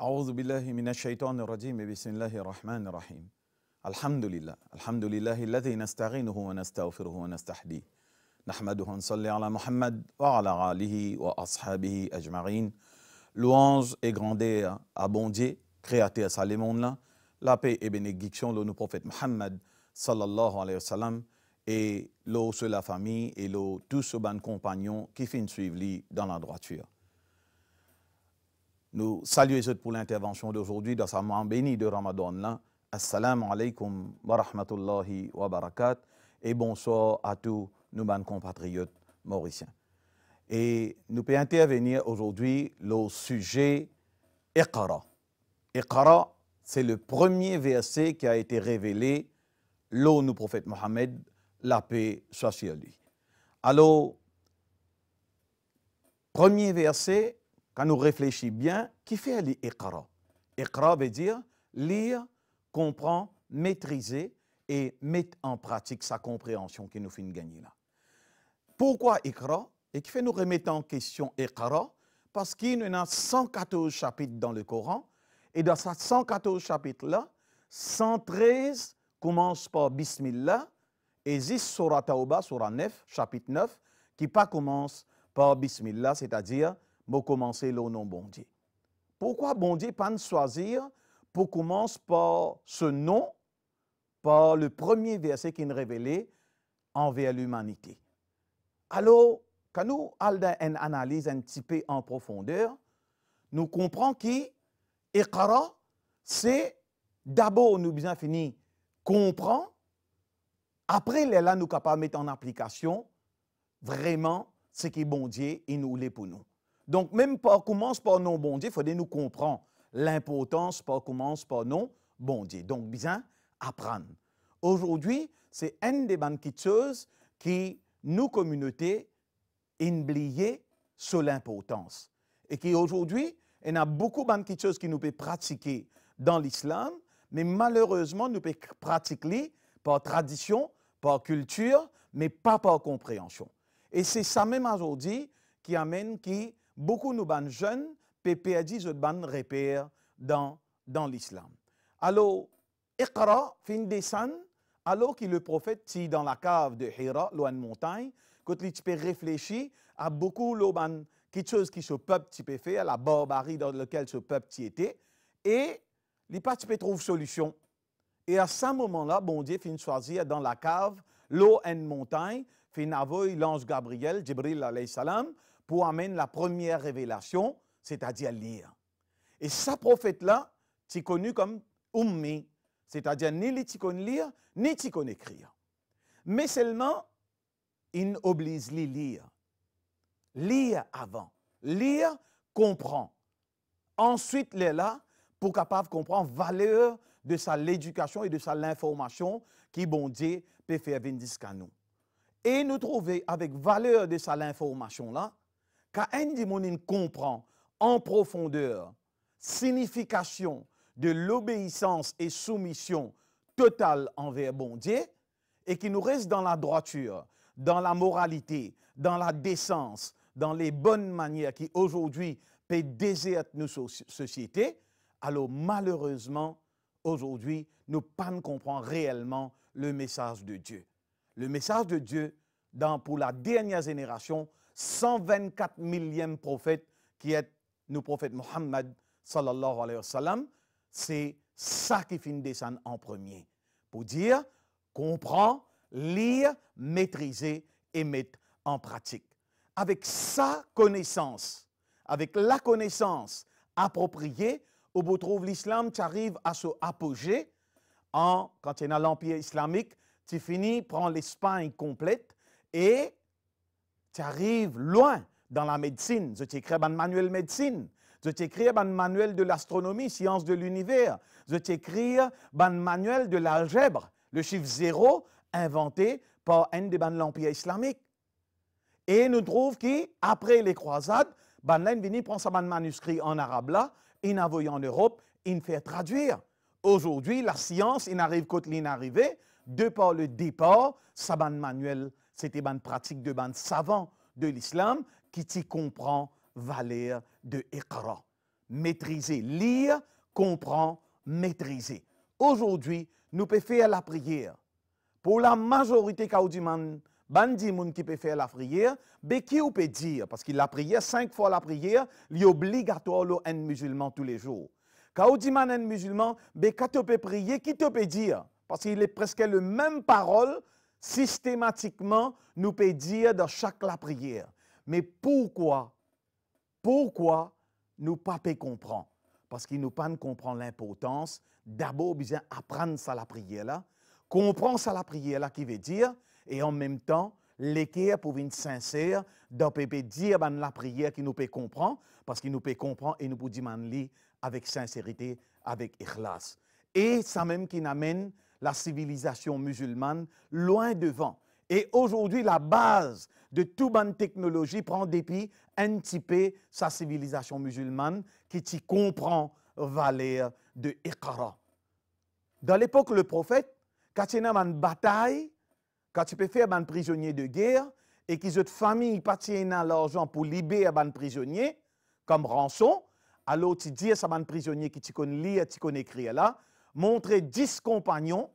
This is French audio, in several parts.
أعوذ بالله من الشيطان الرجيم بسم الله الرحمن الرحيم الحمد لله الحمد لله الذي نستعينه ونستغفره ونستحديه نحمده ونصلي على محمد وعلى آله وأصحابه أجمعين Louange et grandeur à bon Dieu, créateur de ce monde-là, la paix et bénédiction de nos prophètes Mohammed sallallahu alayhi wa sallam, et l'eau sur la famille et l'eau tous ce bande compagnons qui finissent suivre lui dans la droiture. Nous saluons pour l'intervention d'aujourd'hui dans sa main béni de Ramadan là. Assalamu alaikum wa rahmatullahi wa barakat et bonsoir à tous nos compatriotes mauriciens. Et nous pouvons intervenir aujourd'hui le sujet Iqara. Iqara, c'est le premier verset qui a été révélé l'eau nous prophète Mohammed la paix soit sur lui. Alors, premier verset, quand nous réfléchit bien, qui fait l'iqra Iqra veut dire lire, comprendre, maîtriser et mettre en pratique sa compréhension qui nous fait gagner là. Pourquoi Iqra Et qui fait nous remettre en question Iqra Parce qu'il y en a 114 chapitres dans le Coran et dans ces 114 chapitres-là, 113 commencent par Bismillah existe Sura Taouba, Sura 9, chapitre 9, qui pas commence par Bismillah, c'est-à-dire, mot commencer le nom bon Dieu. Pourquoi bon Dieu pas choisir pour commencer par ce nom, par le premier verset qui est révélé envers l'humanité? Alors, quand nous allons une analyse un petit peu en profondeur, nous comprenons que c'est d'abord, nous bien fini, comprendre après, les là, nous capables de mettre en application vraiment ce qui est bon Dieu, il nous l'est pour nous. Donc, même pas commence par non bon Dieu, il faut nous comprendre l'importance par commence par non bon Dieu. Donc, bien apprendre. Aujourd'hui, c'est une des banques qui nous communauté inblié sur l'importance. Et qui aujourd'hui, il y a beaucoup de qui nous peut pratiquer dans l'islam, mais malheureusement, nous peut pratiquer par tradition, par culture, mais pas par compréhension. Et c'est ça même aujourd'hui qui amène qui beaucoup nous jeunes à je ban repère dans dans l'islam. Alors Iqra fin desan alors que le prophète dit dans la cave de Hira loin de montagne quand il peut réfléchir à beaucoup de choses quelque chose qui ce peuple peut faire la barbarie dans laquelle ce peuple était et il pas trouver trouve solution et à ce moment-là, bon Dieu une choisir dans la cave, l'eau en montagne, finit avoy l'ange Gabriel, Jibril alayhi salam, pour amener la première révélation, c'est-à-dire lire. Et ce prophète-là, c'est connu comme Ummi, c'est-à-dire ni tu connais lire, ni connais écrire. Mais seulement, il oblige les lire. Lire avant. Lire, comprend. Ensuite, les là, pour capable comprendre valeur de sa l'éducation et de sa l'information qui, bon Dieu, peut faire venir jusqu'à nous. Et nous trouver avec valeur de sa l'information là, qu'un un comprend en profondeur signification de l'obéissance et soumission totale envers bon Dieu, et qui nous reste dans la droiture, dans la moralité, dans la décence, dans les bonnes manières qui aujourd'hui peut désertent nos sociétés, alors malheureusement, aujourd'hui, nous pas réellement le message de Dieu. Le message de Dieu dans, pour la dernière génération, 124 millième prophète qui est le prophète Mohammed alayhi c'est ça qui finit descendre en premier. Pour dire, comprendre, lire, maîtriser et mettre en pratique. Avec sa connaissance, avec la connaissance appropriée, au bout trouve l'islam, tu arrives à se apogée. En, quand tu es dans l'Empire islamique, tu finis, prends l'Espagne complète et tu arrives loin dans la médecine. Je t'écris un manuel médecine. Je t'écris un manuel de l'astronomie, sciences de l'univers. Je t'écris un manuel de l'algèbre, le chiffre zéro inventé par un des l'Empire islamique. Et nous trouvons qu'après les croisades, Banlain vient prend sa manuscrit en arabe là il a envoyé en Europe, il fait traduire. Aujourd'hui, la science, il n'arrive qu'au l'inarrivée, de par le départ, sa bande manuel, c'était bande pratique de bande savant de l'islam, qui t'y comprend valeur de Iqra. Maîtriser, lire, comprend, maîtriser. Aujourd'hui, nous pouvons faire la prière. Pour la majorité Bandi moun qui peut faire la prière, mais qui peut dire, parce qu'il a prié cinq fois la prière, il est obligatoire un musulman tous les jours. Quand on dit un musulman, mais quand tu prier, qui te peut dire? Parce qu'il est presque le même parole, systématiquement, nous peut dire dans chaque la prière. Mais pourquoi? Pourquoi nous pas peut comprendre? Parce qu'il nous pas comprend l'importance. D'abord, bien apprendre ça la prière là. Comprendre ça la prière là qui veut dire, et en même temps, l'équerre pour une sincère, donc peut dire la prière qui nous peut comprendre, parce qu'il nous peut comprendre et nous peut dire avec sincérité, avec éclat. Et ça même qui n'amène la civilisation musulmane loin devant. Et aujourd'hui, la base de toute bonne technologie prend dépit un petit peu sa civilisation musulmane qui comprend comprend valeur de Iqara. Dans l'époque, le prophète, quand il y a une bataille, quand tu peux faire un prisonnier de guerre et qu'ils ont famille partiennent à l'argent pour libérer un prisonnier comme rançon, alors tu dis à un prisonnier qui tu connais lire, tu connais écrire là, montrer dix compagnons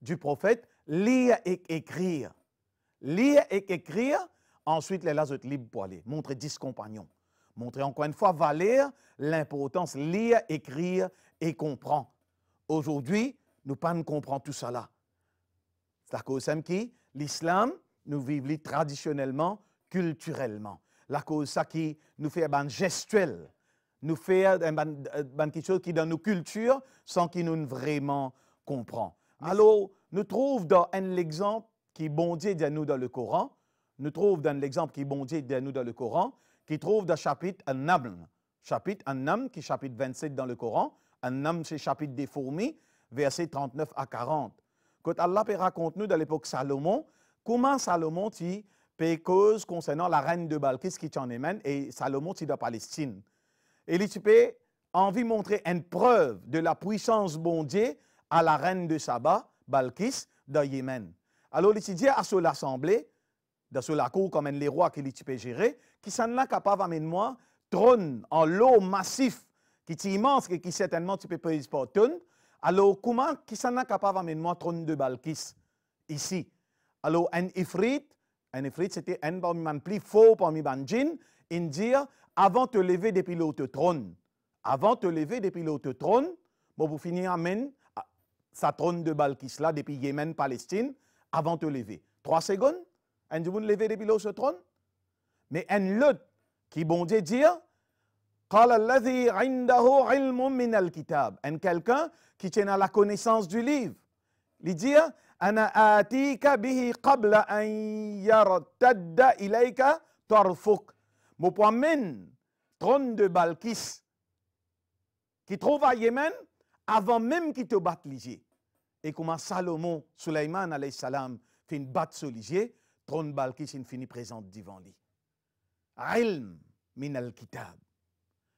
du prophète lire et écrire. Lire et écrire, ensuite les autres libres pour aller. Montrer dix compagnons. Montrer encore une fois valer l'importance lire, écrire et comprendre. Aujourd'hui, nous pas comprenons pas tout ça là. La cause qui l'islam, nous vivons traditionnellement, culturellement. La cause ça qui nous fait un gestuel, nous fait un, quelque chose qui dans nos cultures sans qu'ils nous vraiment comprend. Alors, nous trouvons dans exemple qui bondit de nous dans le Coran, nous trouvons dans l'exemple qui bondit de nous dans le Coran, qui trouve dans le chapitre un chapitre un qui chapitre 27 dans le Coran, un nam c'est chapitre des fourmis, versets 39 à 40. Quand Allah raconte-nous dans l'époque Salomon, comment Salomon dit cause concernant la reine de Balkis qui en Yémen et Salomon dit de Palestine. Et peux envie montrer une preuve de la puissance bondée à la reine de Saba, Balkis, dans Yémen. Alors dit à son l'assemblée, dans la cour comme les rois qui l'Éthiopie gérer, qu'il s'en là capable d'amener moi trône en l'eau massif qui est immense et qui certainement tu peux pas alors, comment qui s'en a capable trône de balkis ici Alors, un ifrit, un ifrit c'était un parmi les plus faux parmi les djinns, il dit avant de te lever depuis le haut l'autre trône, avant de te lever depuis le haut l'autre trône, bon, pour finir, amen, sa trône de balkis là, depuis Yémen, Palestine, avant de te lever. Trois secondes, un dit, vous lever depuis l'autre trône Mais un lot qui, bon Dieu, Qala قال الذي quelqu'un qui tiennent à la connaissance du livre. Il dit hein, Ana atika bihi qabla an yartadda ilayka tarfuk. Mon trône de Balkis, qui trouve à Yémen avant même qu'il te batte l'Igier. Et comment Salomon, Suleiman alayhi salam, fin battre ce l'Igier, 30 Balkis in fini présente devant lui. Ilm min al-kitab.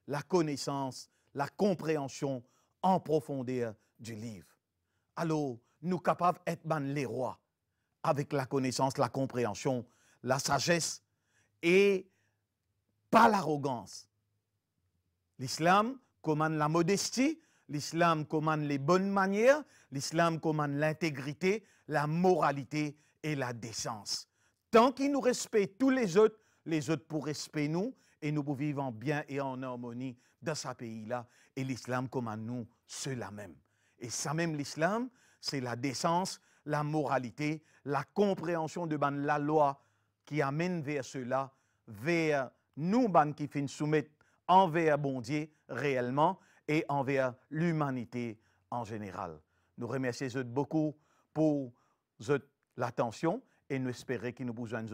La connaissance, la compréhension en profondeur du livre. Alors, nous capables d'être les rois avec la connaissance, la compréhension, la sagesse et pas l'arrogance. L'islam commande la modestie, l'islam commande les bonnes manières, l'islam commande l'intégrité, la moralité et la décence. Tant qu'il nous respecte tous les autres, les autres pour respecter nous et nous pour vivre en bien et en harmonie dans ce pays-là. Et l'islam commande nous cela même. Et ça même l'islam, c'est la décence, la moralité, la compréhension de la loi qui amène vers cela, vers nous qui sommes soumettre envers bon réellement et envers l'humanité en général. Nous remercions beaucoup pour l'attention et nous espérons qu'ils nous besoin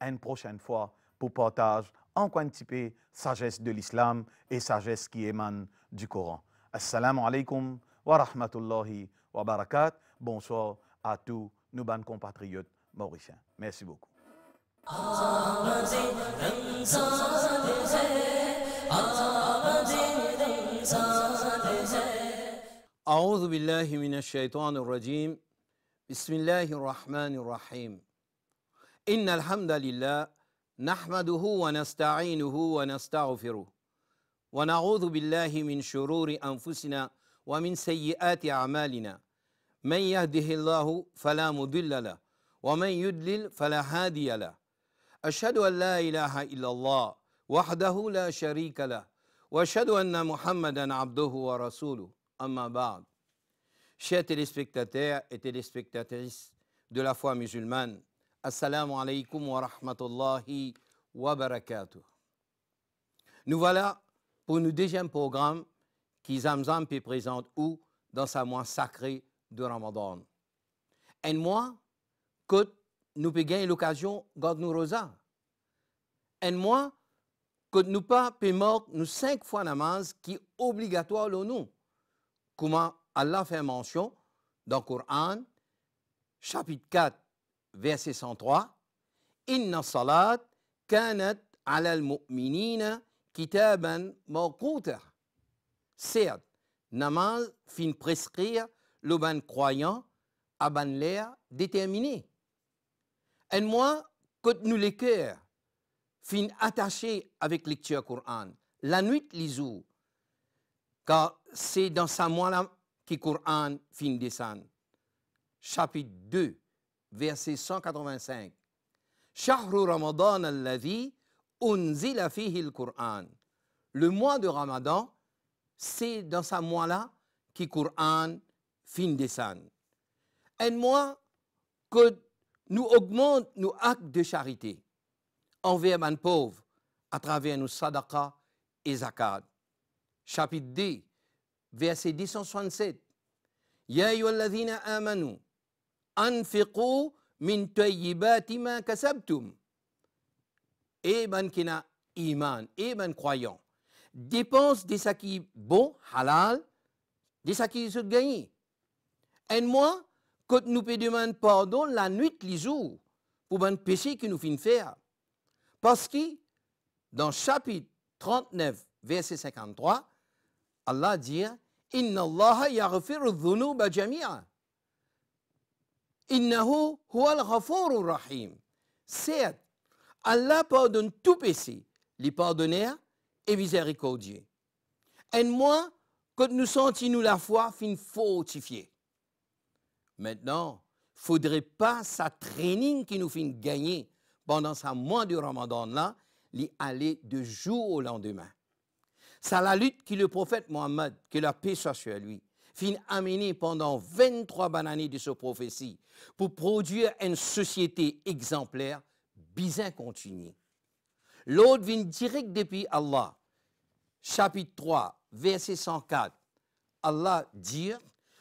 une prochaine fois pour partager en quantité, sagesse de l'islam et sagesse qui émane du Coran. Assalamu alaikum ورحمة الله وبركات Bonsoir à tous nos bons compatriotes mauriciens. Merci beaucoup. أعوذ بالله من الشيطان الرجيم بسم الله الرحمن الرحيم إن الحمد لله نحمده ونستعينه ونستغفره ونعوذ بالله من شرور أنفسنا ومن سيئات أعمالنا من يهده الله فلا مضل له ومن يدلل فلا هادي له أشهد أن لا إله إلا الله وحده لا شريك له وأشهد أن محمدا عبده ورسوله أما بعد Chers téléspectateurs et téléspectatrices de la foi musulmane, Assalamu alaikum wa rahmatullahi wa barakatuh. Nous voilà pour notre deuxième programme qui Zamzam est présente ou Dans sa mois sacré de Ramadan. Et moi, que nous peut gagner l'occasion garde nous rosa. Et moi, que nous pas peut mort nous cinq fois namaz qui est obligatoire le nous. Comment Allah fait mention dans le Coran, chapitre 4, verset 103, Inna salat kanat ala al-mu'minina kitaban mawquta. Certes, namaz fin prescrire le croyant à ban l'air déterminé. Et moi, quand nous les cœurs, fin attaché avec lecture Coran, la nuit lisou, car c'est dans sa mois-là que Coran fin descend. Chapitre 2, verset 185. Ramadan alladhi unzila fihi le quran Le mois de Ramadan c'est dans ce mois-là que le Coran fin Un mois que nous augmentons nos actes de charité envers les pauvres à travers nos sadaqas et zakat. Chapitre 2, verset 1067. Ya ayyuhalladhina amanu anfiqou min tayyibati ma kasabtum. Et eh ben qui iman, et eh ben croyant dépense des acquis bons, halal, des acquis sont gagnés. Et moi, quand nous demandons pardon la nuit, les jours, pour un péché que nous finissons faire. Parce que dans chapitre 39, verset 53, Allah dit Inna Allah yaghfir dhunuba jami'a. Innahu huwa al rahim. Certes, Allah pardonne tout péché. Les pardonnaires et miséricordieux. Et moi, quand nous sentis nous la foi, fin fortifiée. Maintenant, faudrait pas sa training qui nous fait gagner pendant sa mois de Ramadan là, l'y aller de jour au lendemain. C'est la lutte que le prophète Mohammed, que la paix soit sur lui, fin amener pendant 23 années de sa prophétie pour produire une société exemplaire, bien continue. L'autre vient direct depuis Allah chapitre 3, verset 104, Allah dit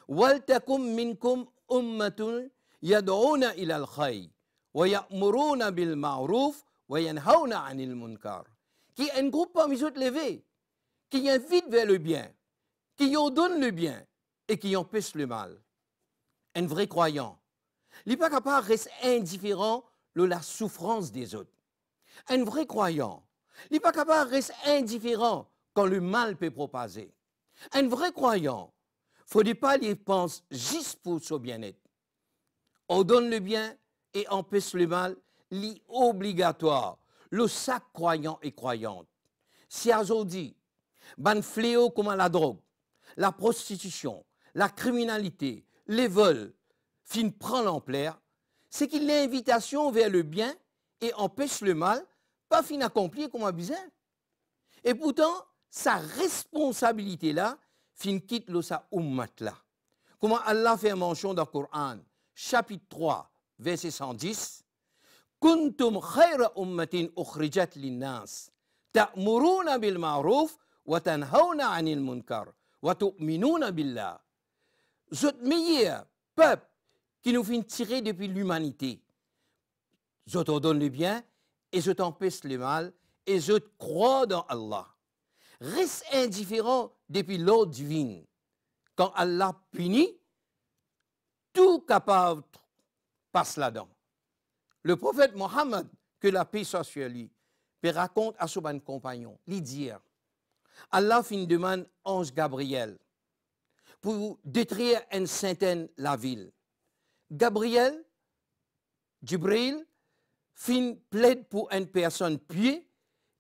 Waltakum minkum ummatun yad'una ila al-khayr wa ya'muruna bil ma'ruf wa yanhauna 'anil munkar. Qui est un groupe parmi autres levés, qui invite vers le bien, qui ordonne le bien et qui empêche le mal. Un vrai croyant, il n'est pas capable de rester indifférent de la souffrance des autres. Un vrai croyant, il n'est pas capable de rester indifférent quand le mal peut propager. Un vrai croyant, faut pas il pense juste pour son bien-être. On donne le bien et empêche le mal, lit obligatoire. Le sac croyant et croyante. Si aujourd'hui, ban fléau comme la drogue, la prostitution, la criminalité, les vols, fin prend l'ampleur, c'est qu'il est invitation vers le bien et empêche le mal, pas fin accompli comme un Et pourtant, sa responsabilité là, fin quitte le sa ummat là. Comment Allah fait mention dans le Coran, chapitre 3, verset 110. ukhrijat ukhrijat ta'muruna ta'muruna bil wa wa tanhauna anil munkar, wa tu'minuna billah. êtes meilleur peuple qui nous fait tirer depuis l'humanité. Je t'ordonne le bien et je t'empêche le mal et je crois dans Allah reste indifférent depuis l'ordre divin. Quand Allah punit, tout capable passe là-dedans. Le prophète Mohammed, que la paix soit sur lui, raconte à son compagnon, lui dire, Allah fin demande ange Gabriel pour détruire une centaine la ville. Gabriel, Jibril, fin plaide pour une personne pie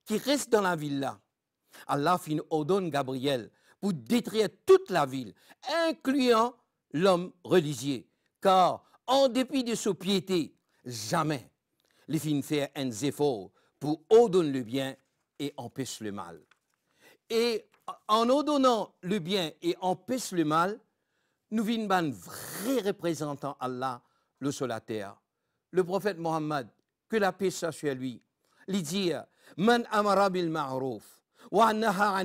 qui reste dans la ville là. Allah fin ordonne Gabriel pour détruire toute la ville, incluant l'homme religieux. Car en dépit de sa piété, jamais les fins faire un effort pour ordonner le bien et empêche le mal. Et en donnant le bien et empêcher le mal, nous vîmes un vrai représentant Allah, le sur la terre. Le prophète Mohammed, que la paix soit sur lui, lui Man amara bil c'est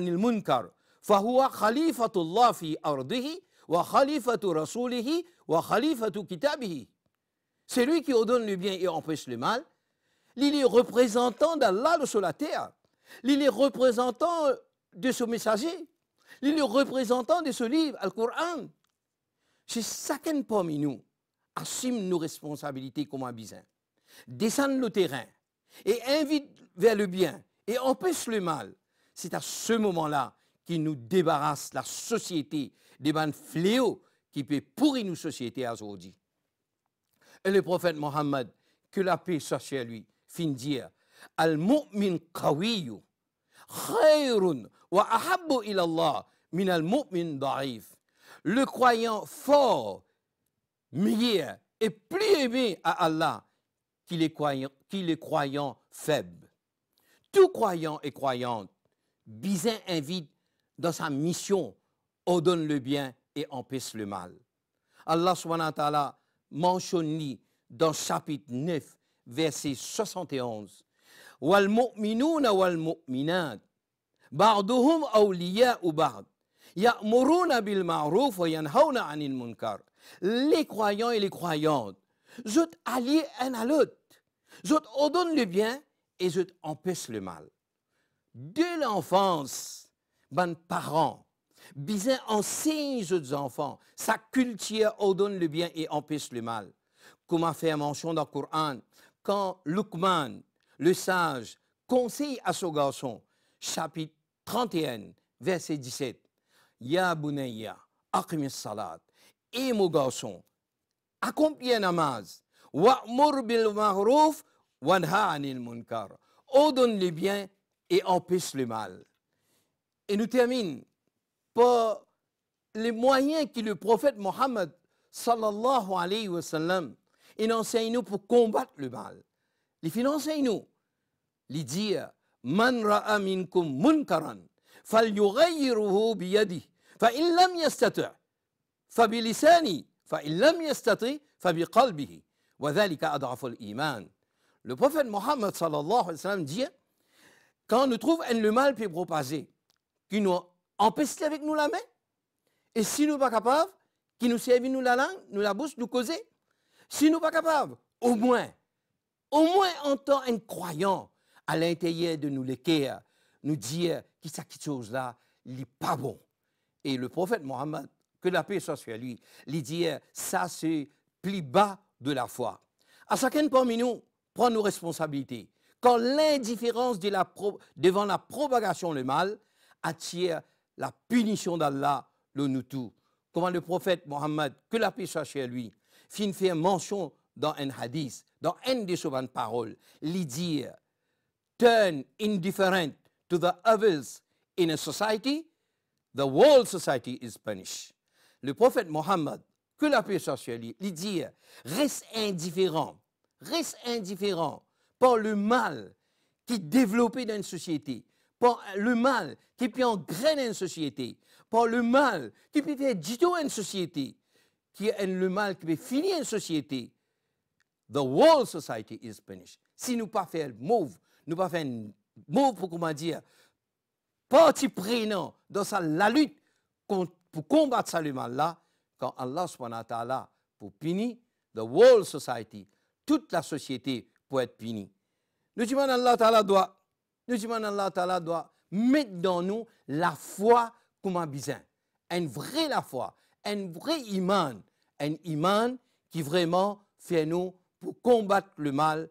lui qui ordonne le bien et empêche le mal. Il est représentant d'Allah sur la terre. Il est représentant de ce messager. Il est représentant de ce livre, le Coran. C'est chacun parmi nous assume nos responsabilités comme un bison, descend le terrain et invite vers le bien et empêche le mal. C'est à ce moment-là qu'il nous débarrasse la société des bandes fléaux qui peuvent pourrir nos sociétés aujourd'hui. Et le prophète Mohammed, que la paix soit chez lui, finit dire Al-mu'min khayrun wa ahabbu ilallah min al-mu'min da'if. Le croyant fort, meilleur et plus aimé à Allah qu'il est croyant, qu'il est croyant faible. Tout croyant et croyante Bizin invite dans sa mission, ordonne le bien et empêche le mal. Allah subhanahu wa ta'ala mentionne dans chapitre 9, verset 71. anil-munkar. Les croyants et les croyantes, je alliés un à l'autre. Je ordonnent le bien et je empêche le mal. De l'enfance, les ben, parents, bizarre enseigne aux enfants, sa culture donne le bien et empêche le mal. Comme a fait mention dans le Coran quand Luqman, le sage, conseille à son garçon, chapitre 31, verset 17, Ya Bunayya, akmis Salat, et mon garçon, accomplis un namaz, wa'mur bil ma'ruf, wanha anil munkar, ordonne le bien et empêche le mal. Et nous termine par les moyens que le prophète Mohammed sallallahu alayhi wa sallam enseigne nous pour combattre le mal. Il enseigne nous. Il dit Man ra'a minkum munkaran falyughayyiruhu yadihi fa in lam yastati' fa lisani fa in lam yastati' fa biqalbihi wa dhalika ad'afu al-iman. Le prophète Mohammed sallallahu alayhi wa sallam dit quand nous trouve un le mal est propager, qui nous empêche avec nous la main, et si nous pas capables, qui nous servit nous la langue, nous la bouche, nous causer. Si nous pas capables, au moins, au moins en un croyant à l'intérieur de nous l'équerre, nous dire que cette qui chose là, n'est pas bon. Et le prophète Mohammed, que la paix soit sur lui, lui dit ça c'est plus bas de la foi. À chacun parmi nous, prends nos responsabilités quand l'indifférence devant la propagation du mal attire la punition d'Allah, le Nutu. Comment le prophète Mohammed, que la paix soit chez lui, fit une faire mention dans un hadith, dans une des souvent paroles, lui dire Turn indifferent to the others in a society, the whole society is punished. Le prophète Mohammed, que la paix soit chez lui, lui dit Reste indifférent, reste indifférent par le mal qui est développé dans une société, par le mal qui peut engrainer une société, par le mal qui peut être dit dans une société, qui est le mal qui peut finir une société. The whole society is punished. Si nous pas faire move, nous pas faire move pour comment dire, parti prenant dans la lutte pour combattre ça le mal là, quand Allah subhanahu wa ta'ala pour punir the whole society, toute la société pour être puni. Nous demandons à Allah Ta'ala doit, nous demandons à Allah Ta'ala doit mettre dans nous la foi comme un besoin. Une vraie la foi, un vrai iman, un iman qui vraiment fait nous pour combattre le mal,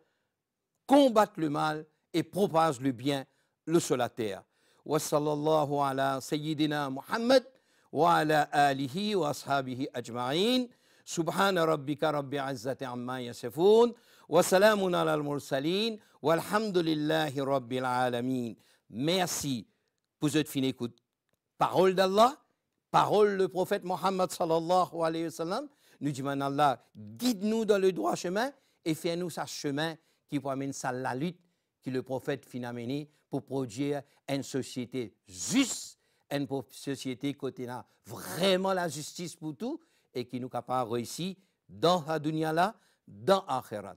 combattre le mal et propage le bien le sur la terre. Wa sallallahu ala sayyidina Muhammad wa ala alihi wa ashabihi ajma'in. سبحان rabbika رب عزة amma يصفون وسلام على المرسلين والحمد لله rabbil العالمين Merci pour cette fine écoute. Parole d'Allah, parole le prophète Mohammed sallallahu alayhi wa sallam. Nous disons Allah, guide-nous dans le droit chemin et fais-nous ce chemin qui promène mener ça la lutte que le prophète finit amené pour produire une société juste, une société qui a vraiment la justice pour tout et qui nous capable réussir dans la dunya dans l'akhirat.